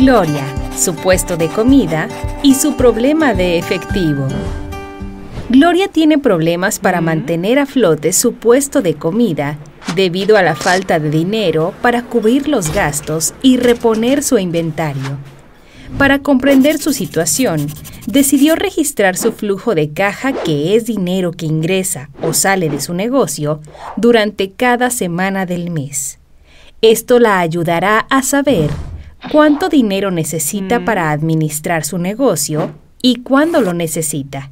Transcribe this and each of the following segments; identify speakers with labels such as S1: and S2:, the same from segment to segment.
S1: Gloria, su puesto de comida y su problema de efectivo. Gloria tiene problemas para mantener a flote su puesto de comida debido a la falta de dinero para cubrir los gastos y reponer su inventario. Para comprender su situación, decidió registrar su flujo de caja, que es dinero que ingresa o sale de su negocio, durante cada semana del mes. Esto la ayudará a saber cuánto dinero necesita mm. para administrar su negocio y cuándo lo necesita,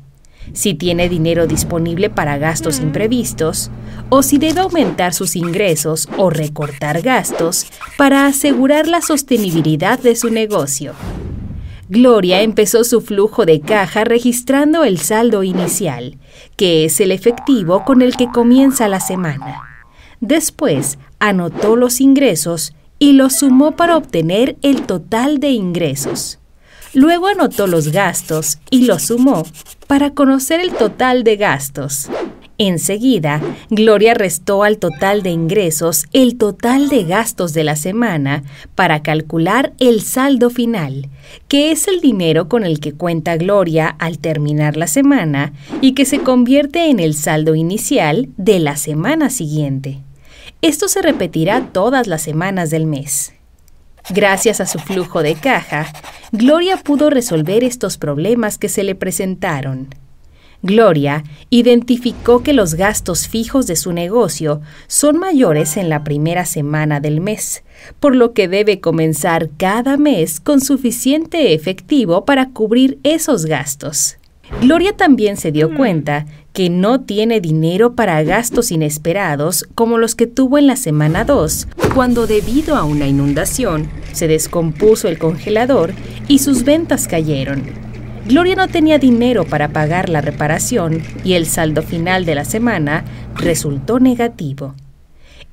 S1: si tiene dinero disponible para gastos mm. imprevistos o si debe aumentar sus ingresos o recortar gastos para asegurar la sostenibilidad de su negocio. Gloria empezó su flujo de caja registrando el saldo inicial, que es el efectivo con el que comienza la semana. Después, anotó los ingresos y lo sumó para obtener el total de ingresos. Luego anotó los gastos y los sumó para conocer el total de gastos. Enseguida, Gloria restó al total de ingresos el total de gastos de la semana para calcular el saldo final, que es el dinero con el que cuenta Gloria al terminar la semana y que se convierte en el saldo inicial de la semana siguiente. Esto se repetirá todas las semanas del mes. Gracias a su flujo de caja, Gloria pudo resolver estos problemas que se le presentaron. Gloria identificó que los gastos fijos de su negocio son mayores en la primera semana del mes, por lo que debe comenzar cada mes con suficiente efectivo para cubrir esos gastos. Gloria también se dio mm. cuenta que no tiene dinero para gastos inesperados como los que tuvo en la semana 2, cuando debido a una inundación se descompuso el congelador y sus ventas cayeron. Gloria no tenía dinero para pagar la reparación y el saldo final de la semana resultó negativo.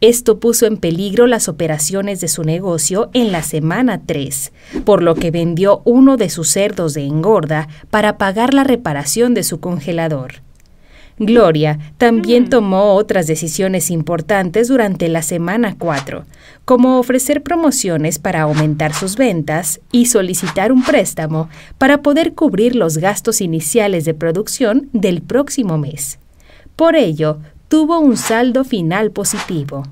S1: Esto puso en peligro las operaciones de su negocio en la semana 3, por lo que vendió uno de sus cerdos de engorda para pagar la reparación de su congelador. Gloria también mm. tomó otras decisiones importantes durante la semana 4, como ofrecer promociones para aumentar sus ventas y solicitar un préstamo para poder cubrir los gastos iniciales de producción del próximo mes. Por ello, tuvo un saldo final positivo.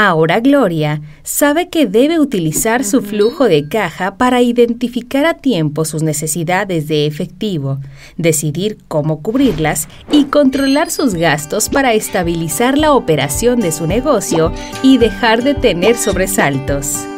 S1: Ahora Gloria sabe que debe utilizar su flujo de caja para identificar a tiempo sus necesidades de efectivo, decidir cómo cubrirlas y controlar sus gastos para estabilizar la operación de su negocio y dejar de tener sobresaltos.